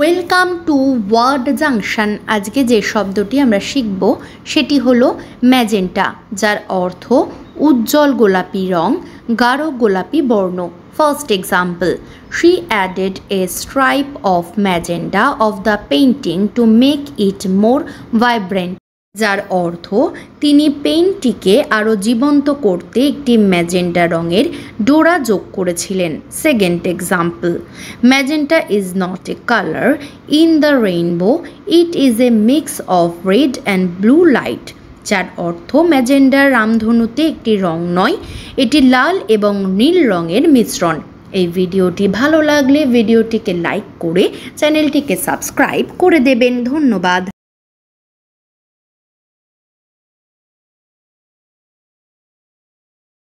welcome to word junction আজকে যে শব্দটি আমরা শিখব সেটি হলো ম্যাজেন্টা যার অর্থ উজ্জ্বল গোলাপি রং গাঢ় গোলাপি বর্ণ first example she added a stripe of magenta of the painting to make it more vibrant যার অর্থ তিনি পেইনটিকে আরও জীবন্ত করতে একটি ম্যাজেন্টা রঙের ডোরা যোগ করেছিলেন second example magenta is not a colour in the rainbow it is a mix of red and blue light যার অর্থ ম্যাজেন্ডার রামধনুতে একটি রং নয় এটি লাল এবং নীল রঙের মিশ্রণ এই ভিডিওটি ভালো লাগলে ভিডিওটিকে লাইক করে চ্যানেলটিকে সাবস্ক্রাইব করে দেবেন ধন্যবাদ